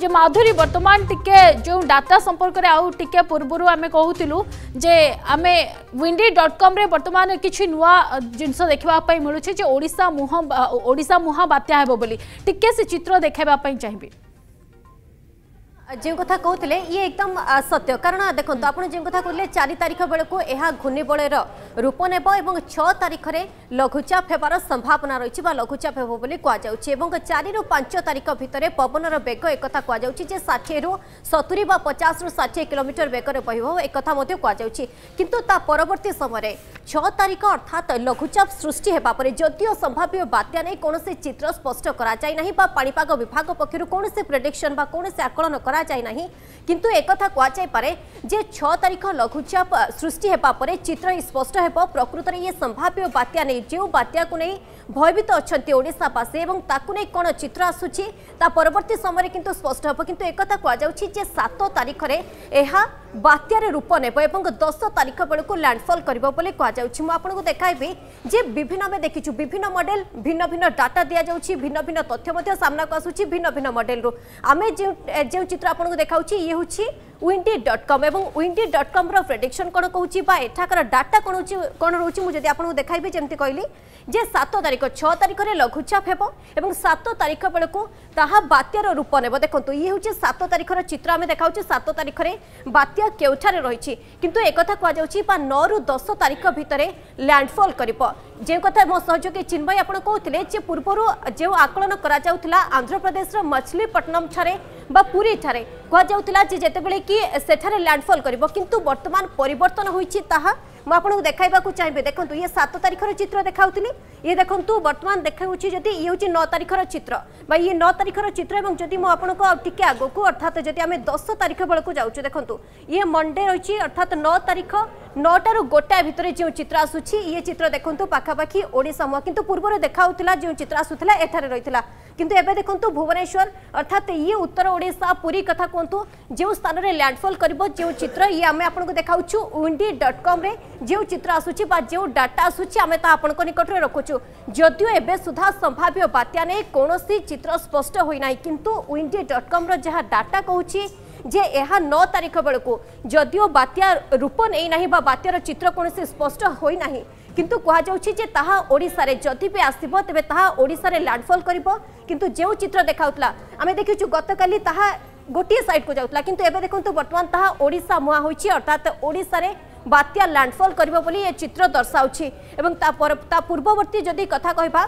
जो माधुरी वर्तमान टिके जो डाटा संपर्क में आउ पूर्व आम कहूँ जे आम विंडी डट कम बर्तमान किसी नुआ जिन देखापी मिलूँ जो ओडा मुहा ओडा मुहा बात्या चित्र देखापी चाहिए যে কথা কৌলে ইয়ে একদম সত্য কারণ দেখুন আপনার যে কথা কৌলে চারি তারিখ বেড়ে ঘূর্ণিবলয়ের রূপ নেব এবং ছ তারিখে লঘুচাপ হবার সম্ভাবনা রয়েছে বা লঘুচাপ হব বলে কুযাচ্ছে এবং চারি পাঁচ তারিখ ভিতরে পবনর বেগ একথা কুযাচ্ছে যে ষাঠিয়ে সতুরি বা পচাশ রু ষাঠিয়ে কিলোমিটর বেগরে বহব একথা কুযাচ্ছে কিন্তু তা পরবর্তী সময় ছ তারিখ অর্থাৎ লঘুচাপ সৃষ্টি হওয়া পরে যদিও সম্ভাব্য বাত্যা নেই কোণী চিত্র স্পষ্ট করা যাই না বা পাপাগ বিভাগ পক্ষ কোণী প্রেডিকশন বা কোণী আকলন করা କରାଯାଇ ନାହିଁ କିନ୍ତୁ ଏକଥା କୁହାଯାଇପାରେ ଯେ ଛଅ ତାରିଖ ଲଘୁଚାପ ସୃଷ୍ଟି ହେବା ପରେ ଚିତ୍ର ସ୍ପଷ୍ଟ ହେବ ପ୍ରକୃତରେ ଇଏ ସମ୍ଭାବ୍ୟ ବାତ୍ୟା ନେଇ ଯେଉଁ ବାତ୍ୟାକୁ ନେଇ ଭୟଭୀତ ଅଛନ୍ତି ଓଡ଼ିଶାବାସୀ ଏବଂ ତାକୁ ନେଇ କ'ଣ ଚିତ୍ର ଆସୁଛି ତା ପରବର୍ତ୍ତୀ ସମୟରେ କିନ୍ତୁ ସ୍ପଷ୍ଟ ହେବ କିନ୍ତୁ ଏକଥା କୁହାଯାଉଛି ଯେ ସାତ ତାରିଖରେ ଏହା ବାତ୍ୟାରେ ରୂପ ନେବ ଏବଂ ଦଶ ତାରିଖ ବେଳକୁ ଲ୍ୟାଣ୍ଡଫଲ୍ କରିବ ବୋଲି କୁହାଯାଉଛି ମୁଁ ଆପଣଙ୍କୁ ଦେଖାଇବି ଯେ ବିଭିନ୍ନ ଆମେ ଦେଖିଛୁ ବିଭିନ୍ନ ମଡେଲ ଭିନ୍ନ ଭିନ୍ନ ଡାଟା ଦିଆଯାଉଛି ଭିନ୍ନ ଭିନ୍ନ ତଥ୍ୟ ମଧ୍ୟ ସାମ୍ନାକୁ ଆସୁଛି ଭିନ୍ନ ଭିନ୍ନ ମଡେଲରୁ ଆମେ ଯେଉଁ ଯେଉଁ ଚିତ୍ର চিত্র আপনার দেখা ইয়ে হচ্ছে উইন্ডিড ডট কম এবং উইন্ডিড ডট কম্র প্রেডিকশন কোণ কুচি বা এঠাকার ডাটা কোণ কোণ রয়েছে মু যদি আপনার দেখাইবি যেমন কহিলি যে সাত তারিখ ছ তারিখের লঘুচাপ হব এবং সাত তারিখ বেড়ে তাহা বাত্যার রূপ নেব দেখুন ইয়ে হচ্ছে সাত তারিখের চিত্র আমি দেখাচ্ছি সাত তারিখের বাত্যা কেউঠার রয়েছে কিন্তু একথা কুযাচ্ছে বা নু দশ তারিখ ভিতরে ল্যান্ডফল করব যে কথা মো সহযোগী চিন্ময় আপনার কৌলে যে পূর্বর যে আকলন করা যাওয়া আন্ধ্রপ্রদেশর মছলিপট্টনম ঠারে বা পুরী ঠারে কুযাওয়া যে যেতবে কি সেঠারে ল্যান্ডফল করব কিন্তু বর্তমান পরিবর্তন হয়েছে তাহা মু আপনার দেখাইবা চাইবে দেখুন ইয়ে সাত তারিখর চিত্র দেখাউলি ইয়ে দেখুন বর্তমান দেখাউছি যদি ইয়ে হচ্ছে ন তারিখর চিত্র বা ইয়ে ন তারিখর চিত্র এবং যদি মু আপনার টিকি আগুক অর্থাৎ যদি আমি দশ তারিখ বেড়ে যাচ্ছু দেখুন ইয়ে মন্ডে রয়েছে অর্থাৎ ন তারিখ নটার গোটাଏ ভিতরে যে চিত্র আসুছি ইয়ে চিত্র দেখুন পাখাপাখি ওড়শা মুহ কিন্তু পূর্বর দেখাউলা যে চিত্র আসুলা এখানে রয়েছে কিন্তু এবে দেখুন ভুবনেশ্বর অর্থাৎ ইয়ে উত্তর ওড়শা পুরী কথা কুহতু যে স্থানের ল্যান্ডফল করব যে চিত্র ইয়ে আমি আপনার দেখাউছু উইন্ডি ডট কম্রে যে চিত্র আসুচি বা যে ডাটা আসুচি আমি তা আপনার নিকটরে রখুছু যদিও এবে সুদ্ধা সম্ভাব্য বাত্যা নেই কৌশি চিত্র স্পষ্ট হয়ে না কিন্তু উইন্ডি ডট কম্র যা ডাটা কুচি ଯେ ଏହା ନଅ ତାରିଖ ବେଳକୁ ଯଦିଓ ବାତ୍ୟା ରୂପ ନେଇନାହିଁ ବା ବାତ୍ୟାର ଚିତ୍ର କୌଣସି ସ୍ପଷ୍ଟ ହୋଇନାହିଁ କିନ୍ତୁ କୁହାଯାଉଛି ଯେ ତାହା ଓଡ଼ିଶାରେ ଯଦି ବି ଆସିବ ତେବେ ତାହା ଓଡ଼ିଶାରେ ଲ୍ୟାଣ୍ଡଫଲ୍ କରିବ କିନ୍ତୁ ଯେଉଁ ଚିତ୍ର ଦେଖାଉଥିଲା ଆମେ ଦେଖିଛୁ ଗତକାଲି ତାହା ଗୋଟିଏ ସାଇଡ଼୍କୁ ଯାଉଥିଲା କିନ୍ତୁ ଏବେ ଦେଖନ୍ତୁ ବର୍ତ୍ତମାନ ତାହା ଓଡ଼ିଶା ମୁହାଁ ହୋଇଛି ଅର୍ଥାତ୍ ଓଡ଼ିଶାରେ ବାତ୍ୟା ଲ୍ୟାଣ୍ଡଫଲ୍ କରିବ ବୋଲି ଏ ଚିତ୍ର ଦର୍ଶାଉଛି ଏବଂ ତା ପୂର୍ବବର୍ତ୍ତୀ ଯଦି କଥା କହିବା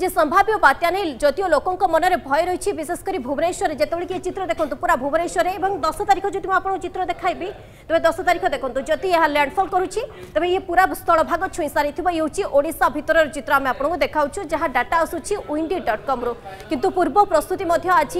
যে সম্ভাব্য বাত্যা নেই যদিও লোক মনে ভয় রয়েছে বিশেষ করে ভুবনেশ্বরে যেতবে কি চিত্র দেখুন পুরা ভুবনেশ্বরে এবং দশ তারিখ যদি আপনার চিত্র দেখাইবি তবে দশ তারিখ দেখুন যদি এ ল্যান্ডফল করুছি তবে ইয়ে পুরা স্থলভাগ ছুঁই সারি ইয়ে হচ্ছে ওড়শা ভিতরের চিত্র আমি আপনার দেখাচ্ছু যা ডাটা আসুচি উইন্ডি ডট কম্রু কিন্তু পূর্ব প্রস্তুতি আজ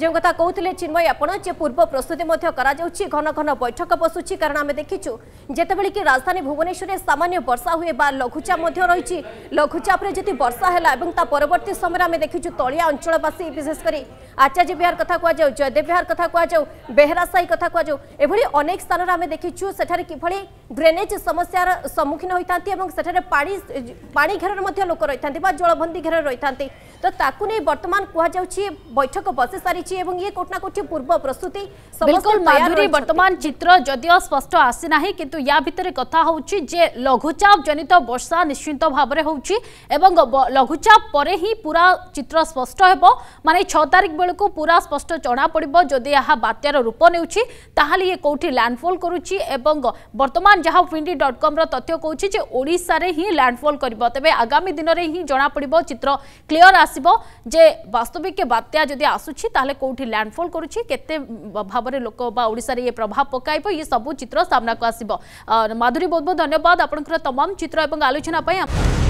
যে কথা কৌলে চিন্ময় আপনার যে পূর্ব প্রস্তুতি করাযাচ্ছি ঘন ঘন বৈঠক বসুছি কারণ আমি দেখিছু যেতবে কি রাজধানী ভুবনেশ্বরে সামান্য বর্ষা হুয়ে বা লঘুচাপ রয়েছে লঘুচাপে যদি বর্ষা হল এবং তা পরবর্তী সময় আমি দেখিছু তলিয়া অঞ্চলবাসী বিশেষ করে আচার্য বিহার কথা কুযাও জয়দেব বিহার কথা কুযাও বেহরা সাই কথা কুযাও এভাবে অনেক স্থানের আমি দেখিছু সেখানে কিভাবে ড্রেনেজ সমস্যার সম্মুখীন হয়ে থাকে এবং সেখানে পাড়ি পাড়ি ঘেরের লোক রয়ে বা জলবন্দী ঘেরের রয়ে থাকে तो ताकु नहीं वर्तमान कहुची बैठक बसि सारी ये कौट ना पूर्व प्रस्तुति बिल्कुल माधुरी वर्तमान चित्र जदिव स्पष्ट आसीना कि कथा हो लघुचाप जनित वर्षा निश्चिंत भाव में हो लघुचाप पर ही पूरा चित्र स्पष्ट हो मान छ तारीख बेलू पूरा स्पष्ट जना पड़ जदि यह बात्यार रूप ने ये कौटी लैंडफल करतमान जहाँ विंडी डट कम रथ्य कौन जो ओडारे ही लैंडफल कर तेज आगामी दिन में ही जमापड़ चित्र क्लीयर आस आसब जे वास्तविक बात्या जदि आसूची कौटी लैंडफल करते भाव में लोक ये प्रभाव पक ये सब चित्र सामना को आसब माधुरी बहुत बहुत धन्यवाद आपंकर तमाम चित्र आलोचना